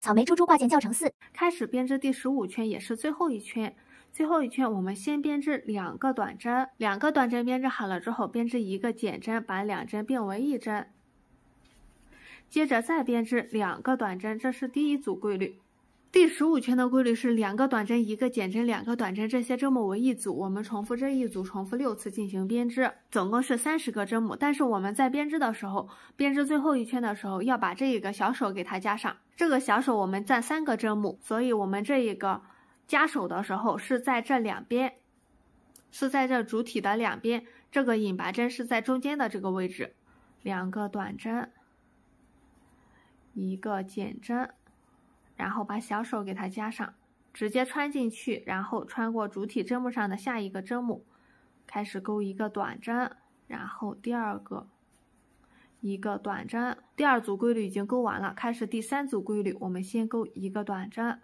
草莓猪猪挂件教程四，开始编织第十五圈，也是最后一圈。最后一圈，我们先编织两个短针，两个短针编织好了之后，编织一个减针，把两针并为一针。接着再编织两个短针，这是第一组规律。第十五圈的规律是两个短针，一个减针，两个短针，这些针目为一组，我们重复这一组，重复六次进行编织，总共是三十个针目。但是我们在编织的时候，编织最后一圈的时候要把这一个小手给它加上，这个小手我们占三个针目，所以我们这一个加手的时候是在这两边，是在这主体的两边，这个引拔针是在中间的这个位置，两个短针，一个减针。然后把小手给它加上，直接穿进去，然后穿过主体针目上的下一个针目，开始钩一个短针，然后第二个一个短针，第二组规律已经钩完了，开始第三组规律，我们先钩一个短针，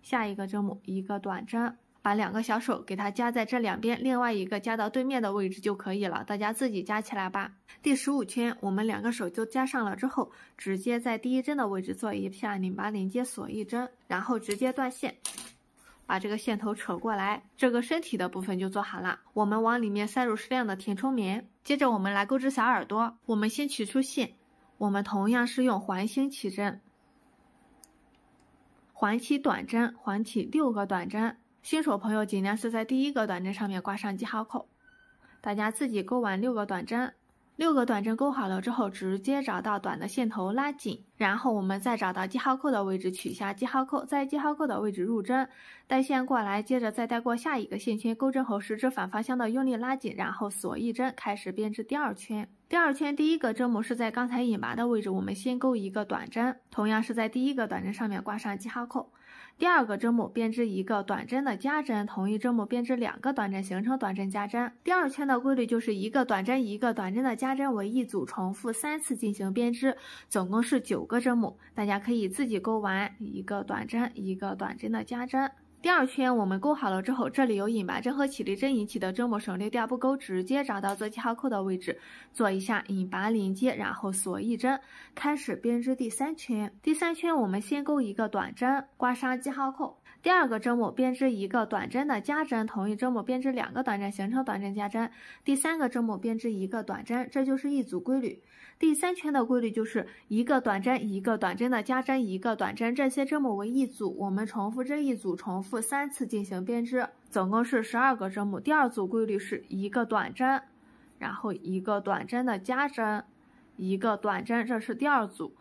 下一个针目一个短针。把两个小手给它夹在这两边，另外一个夹到对面的位置就可以了。大家自己夹起来吧。第十五圈，我们两个手都加上了之后，直接在第一针的位置做一下拧巴连接锁一针，然后直接断线，把这个线头扯过来，这个身体的部分就做好了。我们往里面塞入适量的填充棉。接着我们来钩织小耳朵。我们先取出线，我们同样是用环形起针，环起短针，环起六个短针。新手朋友尽量是在第一个短针上面挂上记号扣，大家自己钩完六个短针，六个短针钩好了之后，直接找到短的线头拉紧，然后我们再找到记号扣的位置取下记号扣，在记号扣的位置入针，带线过来，接着再带过下一个线圈，钩针和十指反方向的用力拉紧，然后锁一针，开始编织第二圈。第二圈第一个针目是在刚才引拔的位置，我们先钩一个短针，同样是在第一个短针上面挂上记号扣。第二个针目编织一个短针的加针，同一针目编织两个短针，形成短针加针。第二圈的规律就是一个短针一个短针的加针为一组，重复三次进行编织，总共是九个针目。大家可以自己钩完一个短针一个短针的加针。第二圈我们钩好了之后，这里有引拔针和起立针引起的针目省略掉不钩，直接找到做记号扣的位置，做一下引拔连接，然后锁一针，开始编织第三圈。第三圈我们先钩一个短针，挂上记号扣，第二个针目编织一个短针的加针，同一针目编织两个短针形成短针加针，第三个针目编织一个短针，这就是一组规律。第三圈的规律就是一个短针，一个短针的加针，一个短针，这些针目为一组，我们重复这一组，重复。负三次进行编织，总共是十二个针目。第二组规律是一个短针，然后一个短针的加针，一个短针，这是第二组。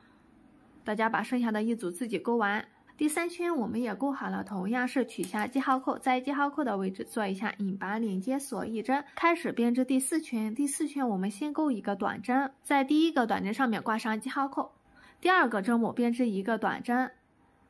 大家把剩下的一组自己钩完。第三圈我们也钩好了，同样是取下记号扣，在记号扣的位置做一下引拔连接锁一针，开始编织第四圈。第四圈我们先钩一个短针，在第一个短针上面挂上记号扣，第二个针目编织一个短针。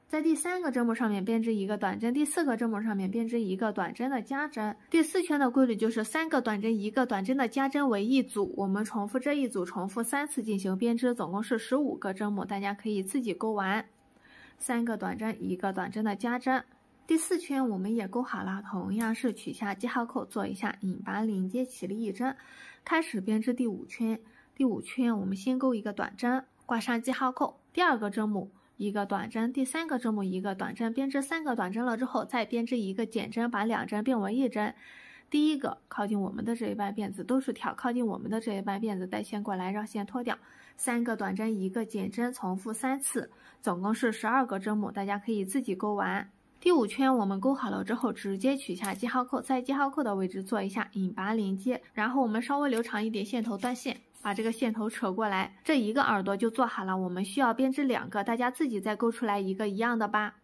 在第三个针目上面编织一个短针，第四个针目上面编织一个短针的加针，第四圈的规律就是三个短针一个短针的加针为一组，我们重复这一组，重复三次进行编织，总共是十五个针目，大家可以自己钩完。三个短针一个短针的加针，第四圈我们也钩好了，同样是取下记号扣，做一下引拔连接起立一针，开始编织第五圈。第五圈我们先钩一个短针，挂上记号扣，第二个针目。一个短针，第三个针目一个短针，编织三个短针了之后，再编织一个减针，把两针变为一针。第一个靠近我们的这一半辫子都是挑，靠近我们的这一半辫子带线过来，绕线脱掉。三个短针，一个减针，重复三次，总共是十二个针目，大家可以自己钩完。第五圈我们钩好了之后，直接取下记号扣，在记号扣的位置做一下引拔连接，然后我们稍微留长一点线头断线。把这个线头扯过来，这一个耳朵就做好了。我们需要编织两个，大家自己再钩出来一个一样的吧。